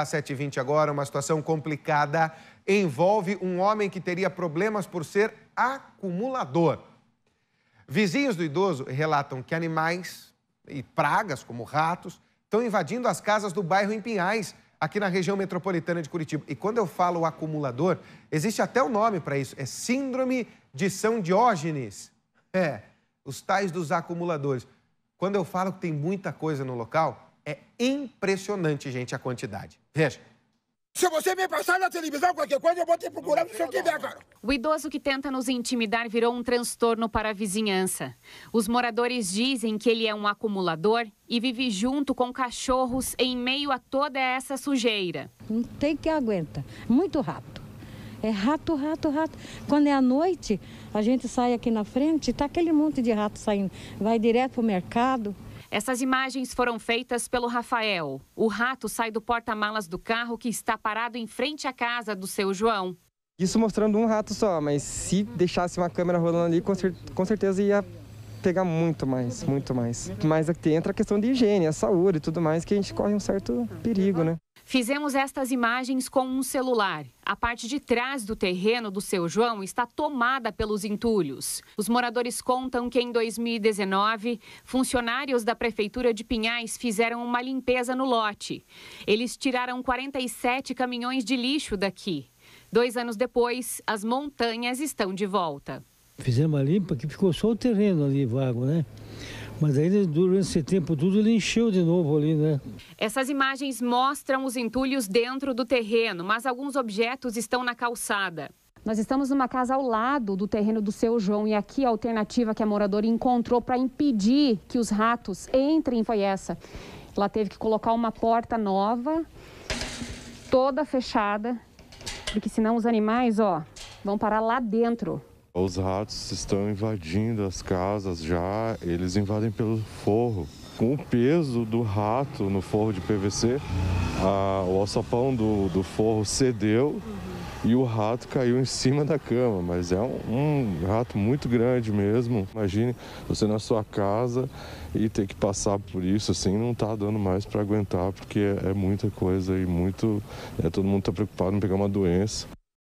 Às 7h20 agora, uma situação complicada envolve um homem que teria problemas por ser acumulador. Vizinhos do idoso relatam que animais e pragas, como ratos, estão invadindo as casas do bairro em Pinhais, aqui na região metropolitana de Curitiba. E quando eu falo acumulador, existe até um nome para isso: é Síndrome de São Diógenes. É, os tais dos acumuladores. Quando eu falo que tem muita coisa no local, é impressionante, gente, a quantidade. Veja. Se você me passar na televisão qualquer coisa, eu vou te procurar se eu tiver, agora. O idoso que tenta nos intimidar virou um transtorno para a vizinhança. Os moradores dizem que ele é um acumulador e vive junto com cachorros em meio a toda essa sujeira. Não tem que aguenta. Muito rato. É rato, rato, rato. Quando é à noite, a gente sai aqui na frente, tá aquele monte de rato saindo. Vai direto pro mercado. Essas imagens foram feitas pelo Rafael. O rato sai do porta-malas do carro que está parado em frente à casa do seu João. Isso mostrando um rato só, mas se deixasse uma câmera rolando ali, com, cer com certeza ia pegar muito mais, muito mais. Mas entra a questão de higiene, a saúde e tudo mais, que a gente corre um certo perigo, né? Fizemos estas imagens com um celular. A parte de trás do terreno do seu João está tomada pelos entulhos. Os moradores contam que em 2019, funcionários da prefeitura de Pinhais fizeram uma limpeza no lote. Eles tiraram 47 caminhões de lixo daqui. Dois anos depois, as montanhas estão de volta. Fizemos a limpa que ficou só o terreno ali vago, né? Mas ainda durante esse tempo tudo, ele encheu de novo ali, né? Essas imagens mostram os entulhos dentro do terreno, mas alguns objetos estão na calçada. Nós estamos numa casa ao lado do terreno do seu João e aqui a alternativa que a moradora encontrou para impedir que os ratos entrem foi essa. Ela teve que colocar uma porta nova, toda fechada, porque senão os animais, ó, vão parar lá dentro. Os ratos estão invadindo as casas já, eles invadem pelo forro. Com o peso do rato no forro de PVC, a, o alçapão do, do forro cedeu e o rato caiu em cima da cama, mas é um, um, rato muito grande mesmo. Imagine você na sua casa e ter que passar por isso assim, não está dando mais para aguentar, porque é, é, muita coisa e muito, é, todo mundo está preocupado em pegar uma doença.